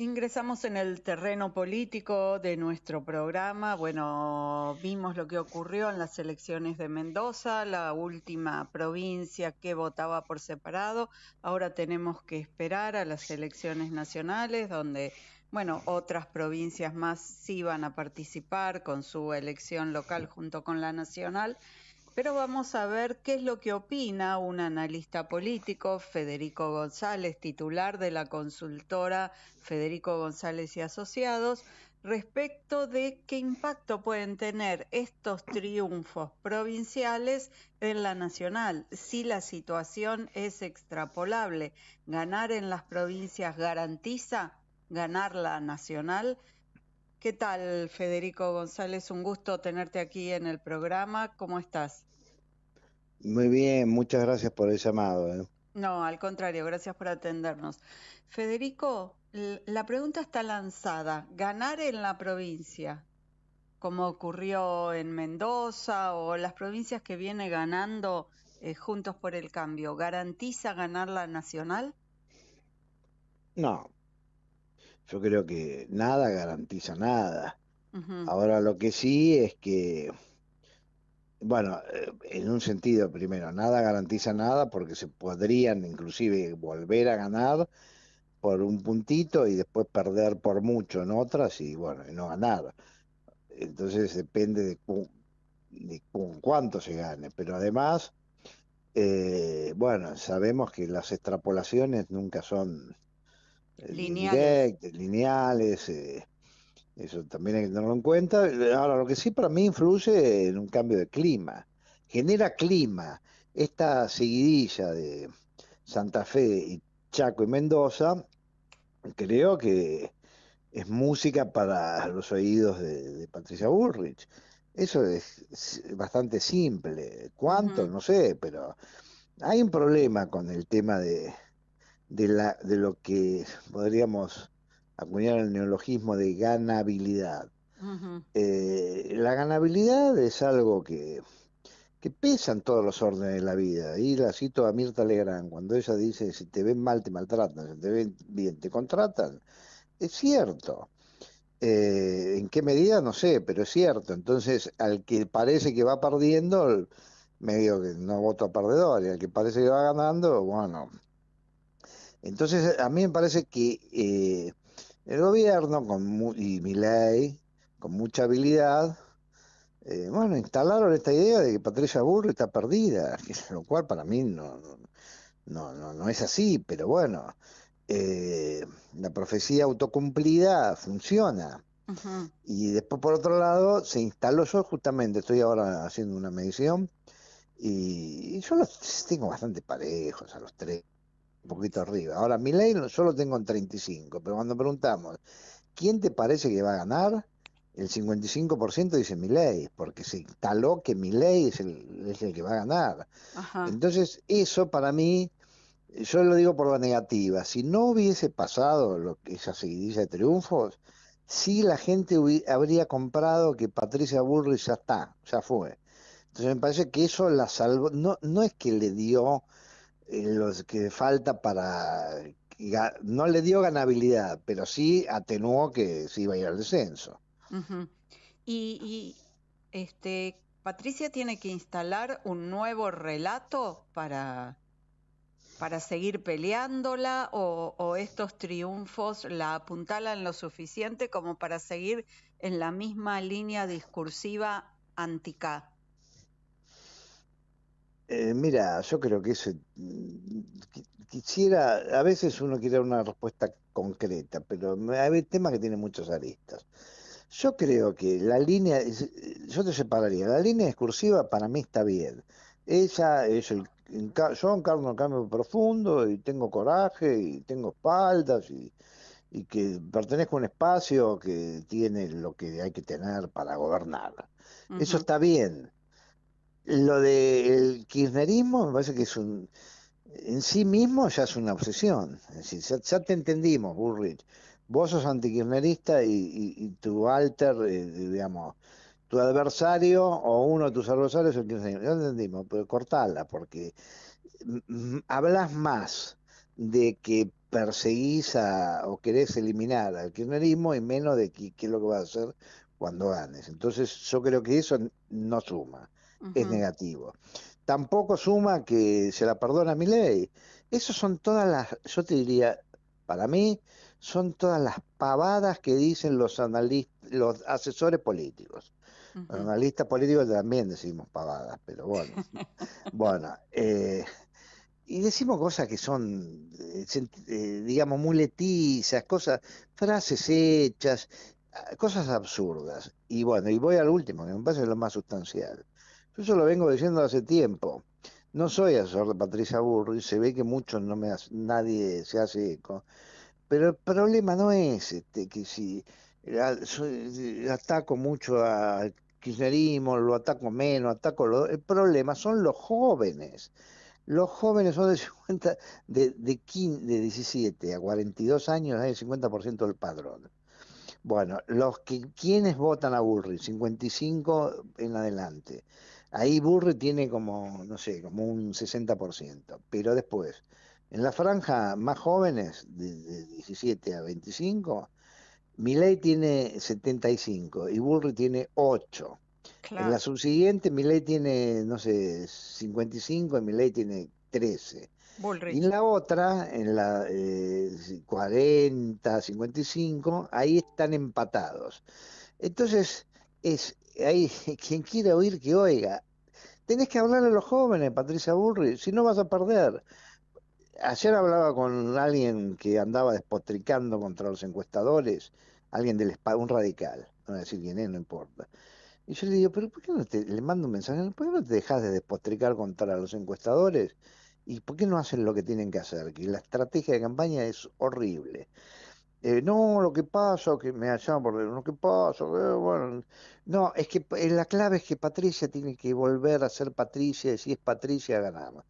Ingresamos en el terreno político de nuestro programa. Bueno, vimos lo que ocurrió en las elecciones de Mendoza, la última provincia que votaba por separado. Ahora tenemos que esperar a las elecciones nacionales, donde, bueno, otras provincias más sí van a participar con su elección local junto con la nacional. Pero vamos a ver qué es lo que opina un analista político, Federico González, titular de la consultora Federico González y Asociados, respecto de qué impacto pueden tener estos triunfos provinciales en la nacional, si la situación es extrapolable. ¿Ganar en las provincias garantiza ganar la nacional? ¿Qué tal, Federico González? Un gusto tenerte aquí en el programa. ¿Cómo estás? Muy bien, muchas gracias por el llamado. ¿eh? No, al contrario, gracias por atendernos. Federico, la pregunta está lanzada. ¿Ganar en la provincia, como ocurrió en Mendoza o las provincias que viene ganando eh, Juntos por el Cambio, garantiza ganar la nacional? No, yo creo que nada garantiza nada. Ahora lo que sí es que bueno, eh, en un sentido, primero, nada garantiza nada porque se podrían inclusive volver a ganar por un puntito y después perder por mucho en otras y bueno, no ganar. Entonces depende de, cuánto se gane, pero además, eh, bueno, sabemos que las extrapolaciones nunca son eh, lineales, eso también hay que tenerlo en cuenta. Ahora, lo que sí para mí influye en un cambio de clima. Genera clima. Esta seguidilla de Santa Fe y Chaco y Mendoza, creo que es música para los oídos de, Patricia Bullrich. Eso es bastante simple. ¿Cuánto? No sé, pero hay un problema con el tema de, la, de lo que podríamos acuñaron el neologismo de ganabilidad. Eh, la ganabilidad es algo que, que pesa en todos los órdenes de la vida. Y la cito a Mirta Legrand cuando ella dice, si te ven mal te maltratan, si te ven bien te contratan. Es cierto. Eh, ¿En qué medida? No sé, pero es cierto. Entonces, al que parece que va perdiendo, me digo que no voto a perdedor, y al que parece que va ganando, bueno. Entonces, a mí me parece que eh, el gobierno con y mi ley, con mucha habilidad, eh, bueno, instalaron esta idea de que Patricia Burri está perdida, lo cual para mí no, no, no, no es así, pero bueno, eh, la profecía autocumplida funciona. Y después, por otro lado, se instaló yo justamente, estoy ahora haciendo una medición, y, y yo los tengo bastante parejos a los tres un poquito arriba. Ahora, ley yo lo tengo en 35, pero cuando preguntamos, ¿quién te parece que va a ganar? El 55% dice ley, porque se instaló que mi es el, es el que va a ganar. Entonces, eso para mí, yo lo digo por la negativa, si no hubiese pasado lo que esa seguidilla de triunfos, sí la gente habría comprado que Patricia Burris ya está, ya fue. Entonces me parece que eso la salvó, no, no es que le dio eh, los que falta para... No le dio ganabilidad, pero sí atenuó que se iba a ir al descenso. y, este, Patricia tiene que instalar un nuevo relato para, para seguir peleándola o, o estos triunfos la apuntalan lo suficiente como para seguir en la misma línea discursiva antica. Eh, mira, yo creo que ese mm, quisiera, a veces uno quiere una respuesta concreta, pero hay temas que tienen muchas aristas. Yo creo que la línea, eh, yo te separaría, la línea excursiva para mí está bien. Ella es el, yo encarno un cambio profundo y tengo coraje y tengo espaldas y, que pertenezco a un espacio que tiene lo que hay que tener para gobernar. Eso está bien lo del de kirchnerismo me parece que es un en sí mismo ya es una obsesión. ya, te entendimos, Burrich. Vos sos anti y, y, tu alter, eh, digamos, tu adversario o uno de tus adversarios es el kirchnerismo. Ya entendimos, pero cortala, porque hablas más de que perseguís o querés eliminar al kirchnerismo y menos de qué es lo que vas a hacer cuando ganes. Entonces yo creo que eso no suma es negativo. Tampoco suma que se la perdona mi ley. eso son todas las, yo te diría, para mí, son todas las pavadas que dicen los analistas, los asesores políticos. Los analistas políticos también decimos pavadas, pero bueno. bueno, eh, y decimos cosas que son, eh, eh, digamos, muletizas, cosas, frases hechas, ah, cosas absurdas. Y bueno, y voy al último, que me parece lo más sustancial eso lo vengo diciendo hace tiempo. No soy asesor de Patricia Burri, se ve que muchos no me nadie se hace eco. Pero el problema no es este, que si eh, eh, ataco mucho al kirchnerismo, lo ataco menos, ataco el problema son los jóvenes. Los jóvenes son de de, 17 a 42 años hay el 50% del padrón. Bueno, los que quienes votan a Burri, 55 en adelante. Ahí Burri tiene como, no sé, como un 60%. Pero después, en la franja más jóvenes, de, 17 a 25, Milei tiene 75 y Burry tiene 8. En la subsiguiente, Milei tiene, no sé, 55 y Milei tiene 13. Y en la otra, en la 40, eh, 55, ahí están empatados. Entonces, es hay quien quiera oír que oiga. Tenés que hablar a los jóvenes, Patricia Burri, si no vas a perder. Ayer hablaba con alguien que andaba despotricando contra los encuestadores, alguien del un radical, no a decir quién es, no importa. Y yo le digo, pero ¿por qué no te, le mando un mensaje, ¿por qué no te dejas de despotricar contra los encuestadores? ¿Y por qué no hacen lo que tienen que hacer? Que la estrategia de campaña es horrible. Eh, no, lo que pasa, que me llaman por lo que pasa, eh, bueno, no, es que eh, la clave es que Patricia tiene que volver a ser Patricia y si es Patricia ganamos.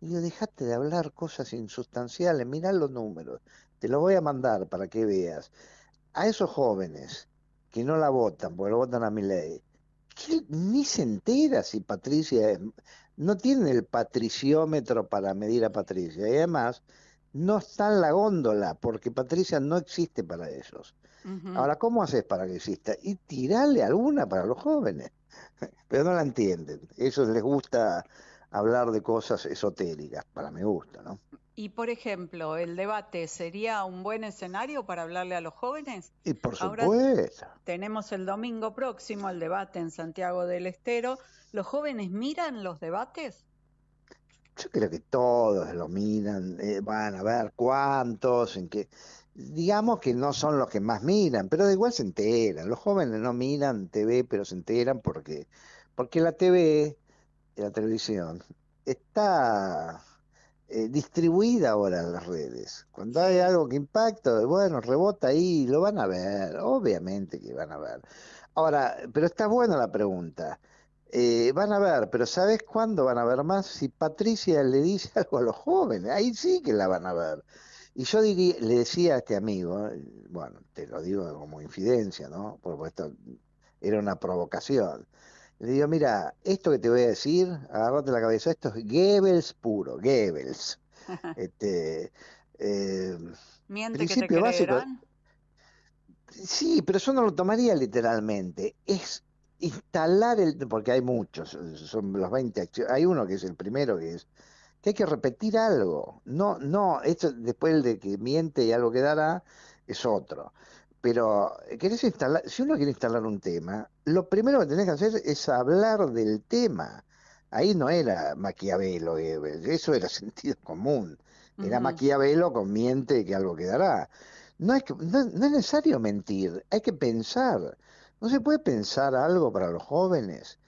Digo, dejate de hablar cosas insustanciales, mirá los números, te los voy a mandar para que veas. A esos jóvenes que no la votan, porque lo votan a mi ley, que ni se entera si Patricia no tiene el patriciómetro para medir a Patricia. Y además, no está en la góndola, porque Patricia no existe para ellos. Ahora, ¿cómo haces para que exista? Y tirarle alguna para los jóvenes, pero no la entienden. Ellos les gusta hablar de cosas esotéricas, para mi gusto, ¿no? Y por ejemplo, el debate sería un buen escenario para hablarle a los jóvenes. Y por supuesto. tenemos el domingo próximo el debate en Santiago del Estero. ¿Los jóvenes miran los debates? yo creo que todos lo miran, eh, van a ver cuántos, en que Digamos que no son los que más miran, pero de igual se enteran. Los jóvenes no miran TV, pero se enteran porque, porque la TV, la televisión, está eh, distribuida ahora en las redes. Cuando hay algo que impacta, bueno, rebota ahí, lo van a ver, obviamente que van a ver. Ahora, pero está buena la pregunta. Eh, van a ver, pero ¿sabes cuándo van a ver más? Si Patricia le dice algo a los jóvenes, ahí sí que la van a ver. Y yo le decía a este amigo, bueno, te lo digo como infidencia, ¿no? Porque esto era una provocación. Le digo, mira, esto que te voy a decir, agárrate la cabeza, esto es Goebbels puro, Goebbels. este, eh, Miente que te básico, Sí, pero yo no lo tomaría literalmente. Es instalar el, porque hay muchos, son los 20 hay uno que es el primero que es que hay que repetir algo. No, no, esto después de que miente y algo quedará es otro. Pero querés instalar, si uno quiere instalar un tema, lo primero que tenés que hacer es hablar del tema. Ahí no era Maquiavelo, eh, eso era sentido común. Era Maquiavelo con miente que algo quedará. No, es que, no es necesario mentir, hay que pensar. No se puede pensar algo para los jóvenes.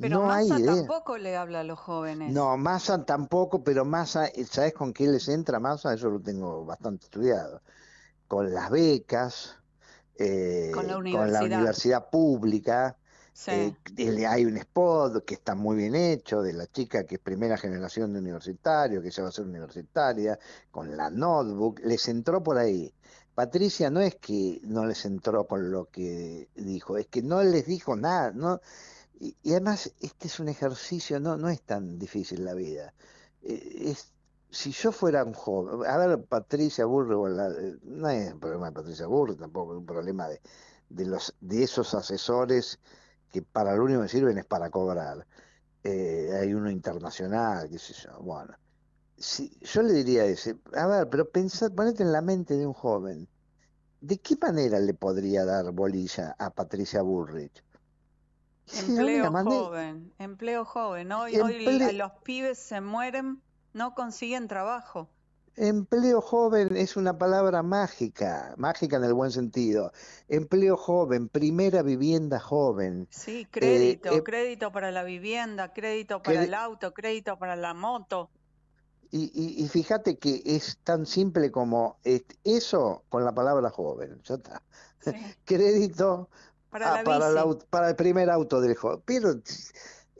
Pero no hay tampoco le habla a los jóvenes. No, Massa tampoco, pero Massa, eh, ¿sabes con quién les entra Massa? Eso lo tengo bastante estudiado. Con las becas, eh, con, la universidad pública. Eh, hay un spot que está muy bien hecho de la chica que es primera generación de universitario, que ya va a ser universitaria, con la notebook, les entró por ahí. Patricia no es que no les entró con lo que dijo, es que no les dijo nada, no y, además este es un ejercicio, no, no es tan difícil la vida. E, si yo fuera un joven, a ver Patricia Burro, eh, no es un problema de Patricia Burro, tampoco es un problema de, los, de esos asesores que para lo único que sirven es para cobrar. Eh, hay uno internacional, qué sé yo, bueno yo le diría ese, a ver, pero ponete en la mente de un joven, ¿de qué manera le podría dar bolilla a Patricia Bullrich? empleo joven, empleo joven. Hoy, los pibes se mueren, no consiguen trabajo. Empleo joven es una palabra mágica, mágica en el buen sentido. Empleo joven, primera vivienda joven. Sí, eh, crédito, em- crédito para la vivienda, crédito para el auto, crédito para la moto. Y, fíjate que es tan simple como eso con la palabra joven. Ya está. Crédito para, el primer auto del joven. Pero e-,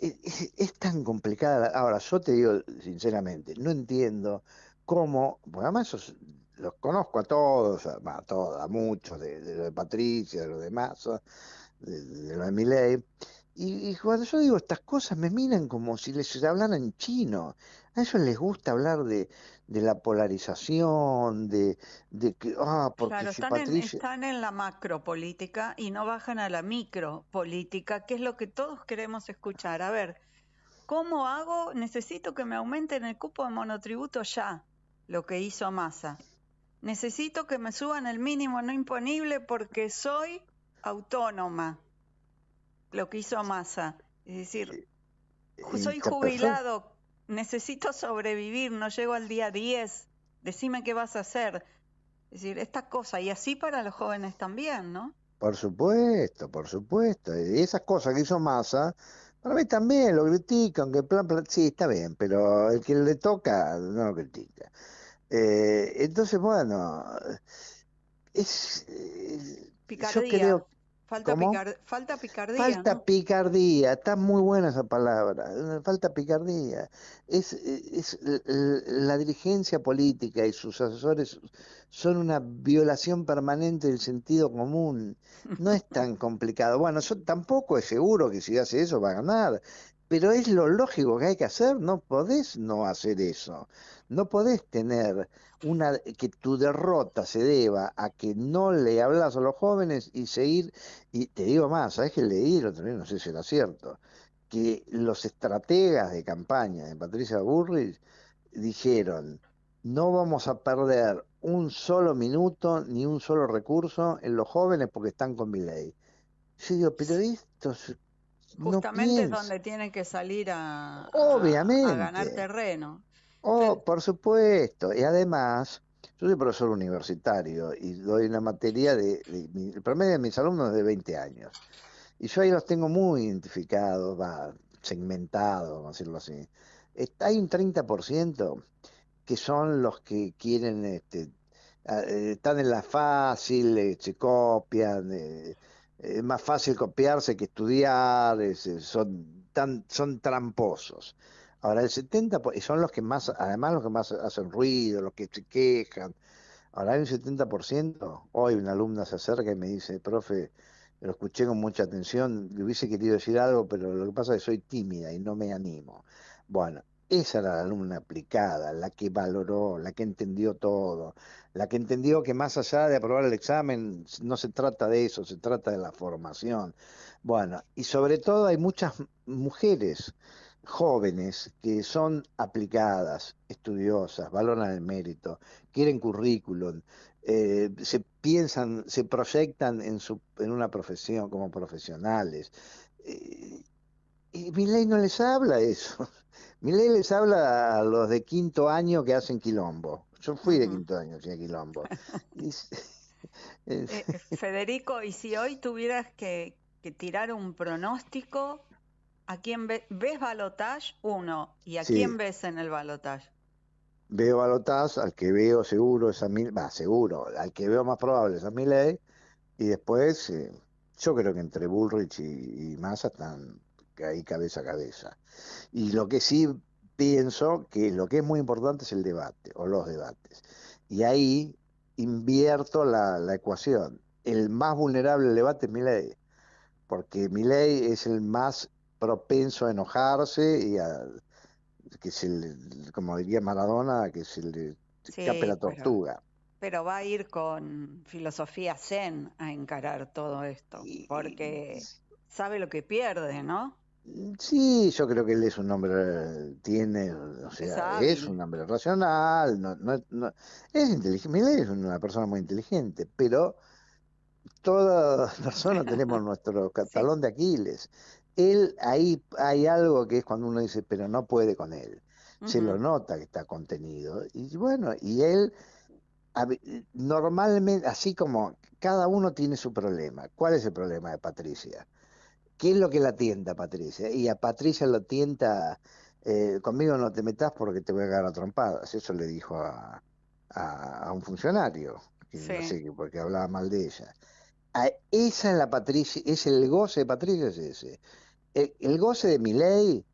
e-, es, tan complicada. Ahora, yo te digo sinceramente, no entiendo cómo. Bueno, además, los conozco a todos, a, todos, a muchos, de, de, lo de Patricia, de lo de de, de lo de Miley. Y, cuando yo digo estas cosas me miran como si les hablaran en chino. A ellos les gusta hablar de, la polarización, de, que, ah, porque claro, están, en, están en la macropolítica y no bajan a la micropolítica, que es lo que todos queremos escuchar. A ver, ¿cómo hago? Necesito que me aumenten el cupo de monotributo ya, lo que hizo Masa. Necesito que me suban el mínimo no imponible porque soy autónoma, lo que hizo Masa. Es decir, eh, soy jubilado, necesito sobrevivir, no llego al día 10, decime qué vas a hacer. Es decir, estas cosas, y así para los jóvenes también, ¿no? Por supuesto, por supuesto. Y esas cosas que hizo Massa, para mí también lo critican, que plan, plan, sí, está bien, pero el que le toca no lo critica. Eh, entonces, bueno, es... Eh, yo creo Falta, picardía. Falta picardía, está muy buena esa palabra, eh, falta picardía. Es, eh, es, eh, la dirigencia política y sus asesores son una violación permanente del sentido común. No es tan complicado. Bueno, yo tampoco es seguro que si hace eso va a ganar pero es lo lógico que hay que hacer, no podés no hacer eso. No podés tener una que tu derrota se deba a que no le hablas a los jóvenes y seguir y te digo más, sabes que leí lo también no sé si era cierto, que los estrategas de campaña de Patricia Burris dijeron, no vamos a perder un solo minuto ni un solo recurso en los jóvenes porque están con mi ley. Yo digo, pero esto Justamente es donde tienen que salir a, ganar terreno. Oh, por supuesto. Y además, yo soy profesor universitario y doy una materia de, el promedio de mis alumnos es de 20 años. Y yo ahí los tengo muy identificados, va, segmentados, vamos a decirlo así. hay un 30% que son los que quieren, este, eh, están en la fácil, se este, copian, eh, es más fácil copiarse que estudiar, son, tan, son tramposos. Ahora, el 70% son los que más, además los que más hacen ruido, los que se quejan. Ahora hay un 70%, hoy una alumna se acerca y me dice, profe, lo escuché con mucha atención, le hubiese querido decir algo, pero lo que pasa es que soy tímida y no me animo. Bueno, esa era la alumna aplicada, la que valoró, la que entendió todo, la que entendió que más allá de aprobar el examen no se trata de eso, se trata de la formación. Bueno, y sobre todo hay muchas mujeres jóvenes que son aplicadas, estudiosas, valoran el mérito, quieren currículum, eh, se piensan, se proyectan en, su, en una profesión como profesionales. Eh, y mi ley no les habla eso ley les habla a los de quinto año que hacen quilombo. Yo fui de quinto año, hacía quilombo. Eh, eh, Federico, y si hoy tuvieras que, tirar un pronóstico, ¿a quién ves balotage? Uno. ¿Y a quién ves en el balotage? Veo balotage, al que veo seguro es a seguro, al que veo más probable es a Y después, eh, yo creo que entre Bullrich y, y Massa están y cabeza a cabeza. Y lo que sí pienso que lo que es muy importante es el debate o los debates. Y ahí invierto la, la ecuación. El más vulnerable al debate es ley porque ley es el más propenso a enojarse y a que se como diría Maradona, que se le la tortuga. pero va a ir con filosofía zen a encarar todo esto, porque sabe lo que pierde, ¿no? Mm, sí, yo creo que él es un hombre, tiene, o sea, es un hombre racional, no, no, es inteligente, es una persona muy inteligente, pero todos nosotros tenemos nuestro talón de Aquiles. Él, ahí hay algo que es cuando uno dice, pero no puede con él. Se lo nota que está contenido. Y bueno, y él normalmente, así como cada uno tiene su problema. ¿Cuál es el problema de Patricia? ¿Qué es lo que la tienta, Patricia? Y a Patricia lo tienta, eh, conmigo no te metas porque te voy a quedar a trompadas. Eso le dijo a, un funcionario, que no sé, porque hablaba mal de ella. esa es la Patricia, es el goce de Patricia, es ese. El, goce de mi ley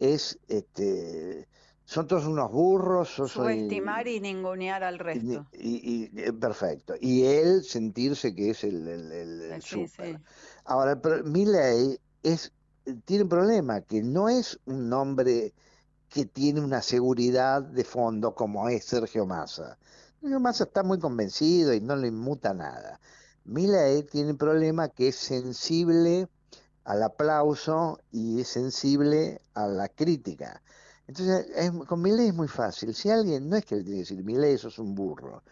es este son todos unos burros. Subestimar y ningunear al resto. Y, eh, perfecto. Y él sentirse que es el, el, eh, Ahora, Milley es, tiene un problema, que no es un nombre que tiene una seguridad de fondo como es Sergio Massa. Sergio Massa está muy convencido y no le inmuta nada. Milley tiene un problema que es sensible al aplauso y es sensible a la crítica. Entonces, con Milley es muy fácil. Si alguien, no es que le tiene que decir, eso sos un burro.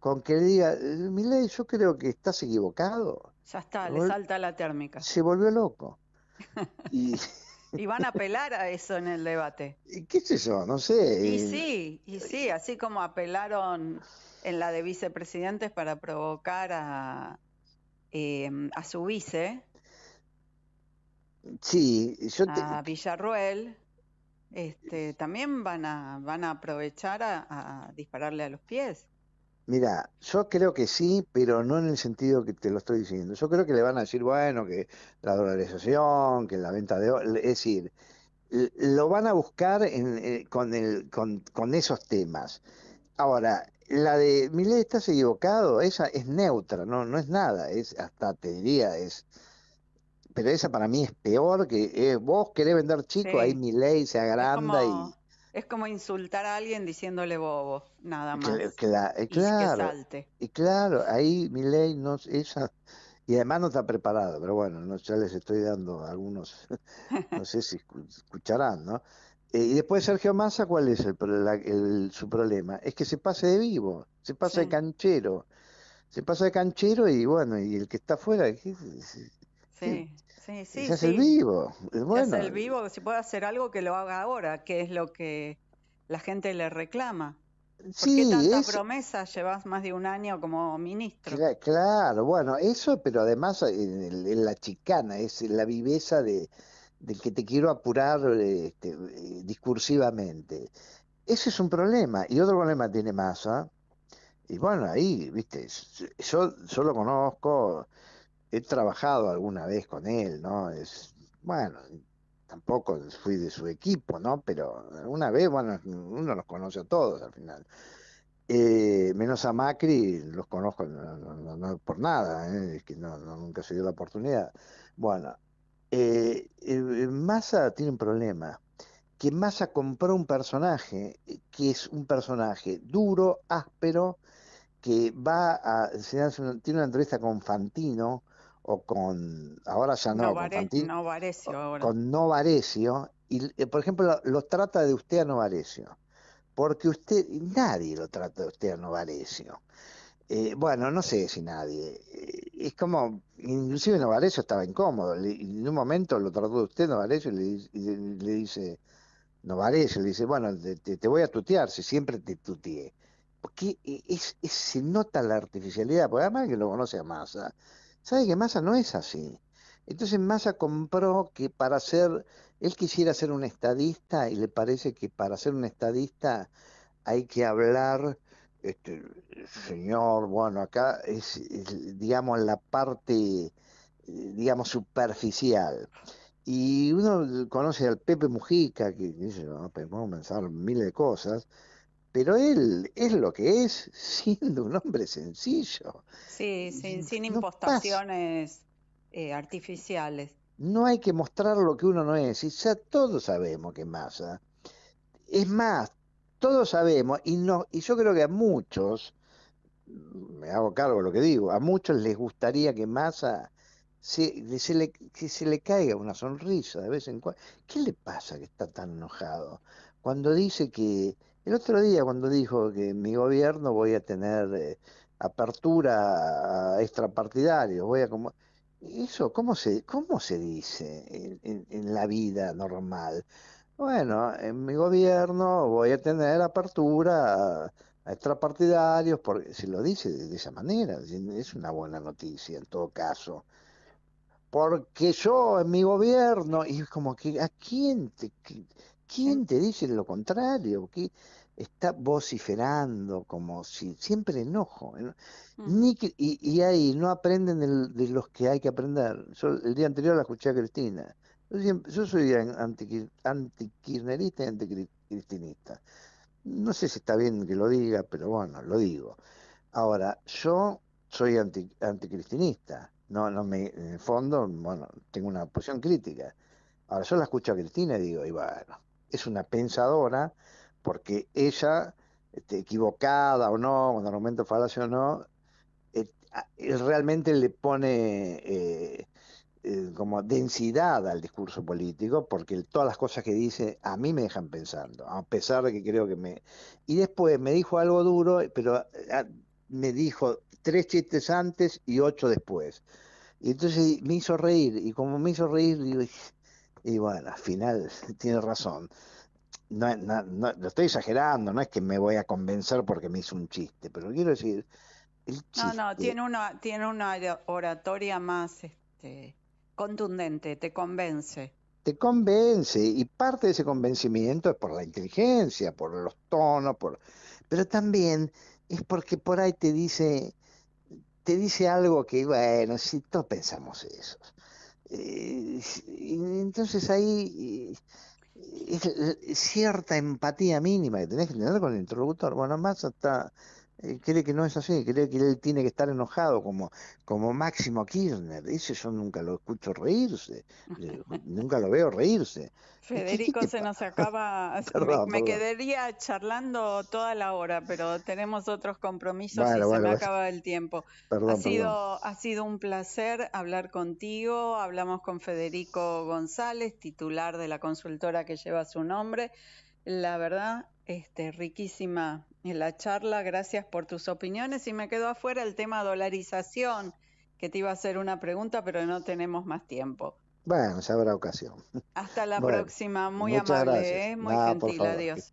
Con que le diga, ley yo creo que estás equivocado. Ya está, le salta la térmica. Se volvió loco. y... van a apelar a eso en el debate. ¿Y ¿Qué es eso? No sé. Y eh, sí, sí, así como apelaron en la de vicepresidentes para provocar a, em, a su vice. Sí, A Villarruel. Este, también van a, van a aprovechar a dispararle a los pies. Mira, yo creo que sí, pero no en el sentido que te lo estoy diciendo. Yo creo que le van a decir, bueno, que la dolarización, que la venta de... Es decir, lo van a buscar eh, con, el, con, esos temas. Ahora, la de mi ley estás equivocado, esa es neutra, no, no es nada, es hasta te diría, es pero esa para mí es peor que eh, vos querés vender chico, ahí ahí ley se agranda y es como insultar a alguien diciéndole bobo, nada más. Eh, y claro, salte. y claro, ahí mi ley no y además no está preparado, pero bueno, no, ya les estoy dando algunos, no sé si escucharán, ¿no? Eh, y después Sergio Massa, ¿cuál es el, su problema? Es que se pase de vivo, se pasa de canchero, se pasa de canchero y bueno, y el que está afuera, ¿qué, sí. Sí, sí, sí. el vivo. Bueno. el vivo, si puede hacer algo que lo haga ahora, que es lo que la gente le reclama. ¿Por sí, qué tantas promesas Llevas más de un año como ministro. Claro, bueno, eso, pero además en, eh, la chicana, es la viveza de, del que te quiero apurar este, eh, discursivamente. Ese es un problema. Y otro problema tiene masa. Y bueno, ahí, viste, yo, yo lo conozco, he trabajado alguna vez con él, ¿no? Es, bueno, tampoco fui de su equipo, ¿no? Pero alguna vez, bueno, uno los conoce a todos al final. Eh, menos a Macri, los conozco no, por nada, ¿eh? es que no, nunca se dio la oportunidad. Bueno, eh, Massa tiene un problema, que Massa compró un personaje que es un personaje duro, áspero, que va a, tiene una entrevista con Fantino, o con, ahora ya no, con, No Novarecio y eh, por ejemplo lo, trata de usted a Novarecio, porque usted, nadie lo trata de usted a Novarecio. Eh, bueno, no sé si nadie. Eh, es como, inclusive Novarecio estaba incómodo. en un momento lo trató de usted, Novarecio, y le, dice, Novarecio, le dice, bueno, te, voy a tutear, si siempre te tuteé. Porque es, se nota la artificialidad, porque además que lo conoce a Massa, sabe que Massa no es así. Entonces Massa compró que para ser, él quisiera ser un estadista y le parece que para ser un estadista hay que hablar, este, señor, bueno, acá es, digamos, la parte, eh, digamos, superficial. Y uno conoce al Pepe Mujica, que dice, no, a pensar miles de cosas, pero él es lo que es siendo un hombre sencillo. Sí, sin, sin impostaciones eh, artificiales. No hay que mostrar lo que uno no es, y ya todos sabemos que masa. Es más, todos sabemos, y, no, y yo creo que a muchos, me hago cargo de lo que digo, a muchos les gustaría que masa se, que se le caiga una sonrisa de vez en cuando. ¿Qué le pasa que está tan enojado? Cuando dice que el otro día cuando dijo que en mi gobierno voy a tener eh, apertura a extrapartidarios, voy a como eso cómo se cómo se dice en, la vida normal. Bueno, en mi gobierno voy a tener apertura a, extrapartidarios porque se lo dice de, esa manera, es una buena noticia en todo caso porque yo en mi gobierno, y como que, ¿a quién te, ¿Quién te dice lo contrario? ¿Qué está vociferando como si siempre enojo? ¿eh? y, ahí no aprenden de los que hay que aprender. Yo el día anterior la escuché a Cristina. Yo, soy antikirnerista anti y anticristinista. No sé si está bien que lo diga, pero bueno, lo digo. Ahora, yo soy anti, anticristinista. No, no me, en el fondo, bueno, tengo una posición crítica. Ahora yo la escucho a Cristina y digo, y bueno, es una pensadora, porque ella, este, equivocada o no, con momento falacio o no, eh, eh, realmente le pone eh, como densidad al discurso político, porque todas las cosas que dice a mí me dejan pensando, a pesar de que creo que me... Y después me dijo algo duro, pero ah, me dijo tres chistes antes y ocho después. Y entonces me hizo reír, y como me hizo reír, digo, y bueno, al final tiene razón. No, lo estoy exagerando, no es que me voy a convencer porque me hizo un chiste, pero quiero decir... No, no, tiene una, tiene una oratoria más este, contundente, te convence. Te convence y parte de ese convencimiento es por la inteligencia, por los tonos, por... pero también es porque por ahí te dice, te dice algo que, bueno, si todos pensamos eso. Eh, entonces ahí eh, es cierta empatía mínima que tenés que tener con el interlocutor. Bueno, más hasta eh, cree que no es así, cree que él tiene que estar enojado como, como Máximo Kirchner. Dice, yo nunca lo escucho reírse, nunca lo veo reírse. Federico, se nos acaba, me, quedaría charlando toda la hora, pero tenemos otros compromisos y se me acaba el tiempo. ha, sido, ha sido un placer hablar contigo, hablamos con Federico González, titular de la consultora que lleva su nombre. La verdad, este, riquísima en eh, la charla, gracias por tus opiniones y me quedó afuera el tema dolarización, que te iba a hacer una pregunta, pero no tenemos más tiempo. Bueno, ya habrá ocasión. Hasta la próxima, muy amable, ¿eh? muy gentil, adiós.